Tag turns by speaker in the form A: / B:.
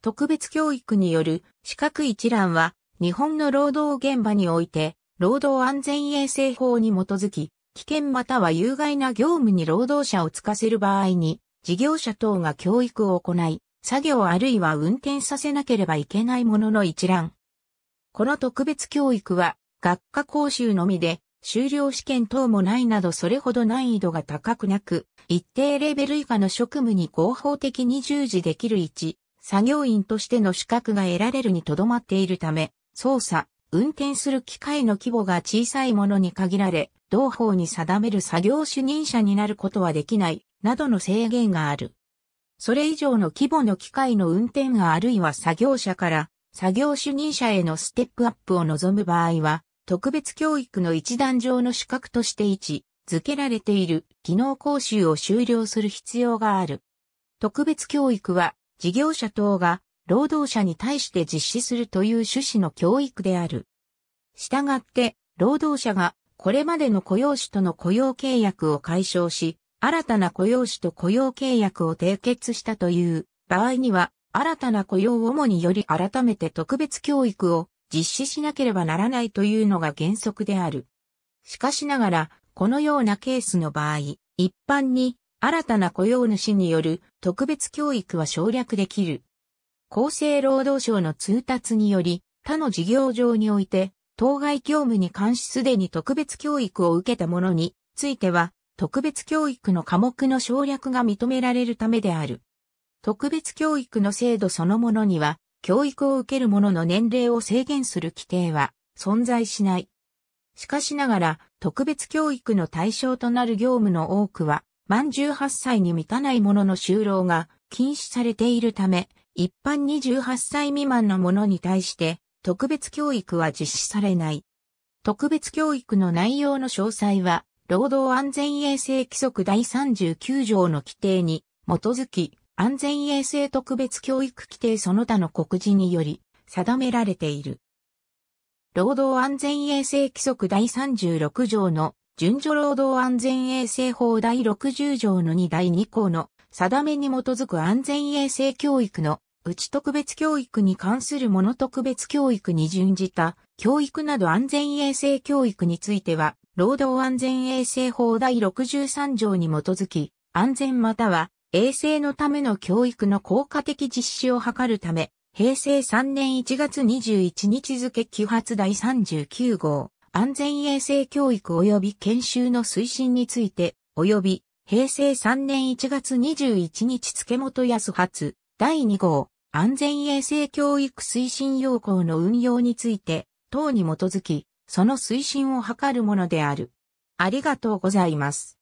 A: 特別教育による資格一覧は、日本の労働現場において、労働安全衛生法に基づき、危険または有害な業務に労働者をつかせる場合に、事業者等が教育を行い、作業あるいは運転させなければいけないものの一覧。この特別教育は、学科講習のみで、修了試験等もないなどそれほど難易度が高くなく、一定レベル以下の職務に合法的に従事できる置、作業員としての資格が得られるにとどまっているため、操作、運転する機械の規模が小さいものに限られ、同法に定める作業主任者になることはできない、などの制限がある。それ以上の規模の機械の運転があるいは作業者から作業主任者へのステップアップを望む場合は、特別教育の一段上の資格として位置づけられている技能講習を修了する必要がある。特別教育は事業者等が労働者に対して実施するという趣旨の教育である。したがって、労働者がこれまでの雇用主との雇用契約を解消し、新たな雇用主と雇用契約を締結したという場合には、新たな雇用を主により改めて特別教育を実施しなければならないというのが原則である。しかしながら、このようなケースの場合、一般に新たな雇用主による特別教育は省略できる。厚生労働省の通達により、他の事業上において、当該業務に関しすでに特別教育を受けた者については、特別教育の科目の省略が認められるためである。特別教育の制度そのものには、教育を受ける者の年齢を制限する規定は存在しない。しかしながら、特別教育の対象となる業務の多くは、満18歳に満たない者の就労が禁止されているため、一般28歳未満の者に対して、特別教育は実施されない。特別教育の内容の詳細は、労働安全衛生規則第39条の規定に基づき、安全衛生特別教育規定その他の告示により定められている。労働安全衛生規則第36条の順序労働安全衛生法第60条の2第2項の定めに基づく安全衛生教育のうち特別教育に関するもの特別教育に準じた教育など安全衛生教育については、労働安全衛生法第63条に基づき、安全または衛生のための教育の効果的実施を図るため、平成3年1月21日付揮発第39号、安全衛生教育及び研修の推進について、及び平成3年1月21日付元安発第2号安全衛生教育推進要項の運用について、等に基づき、その推進を図るものである。ありがとうございます。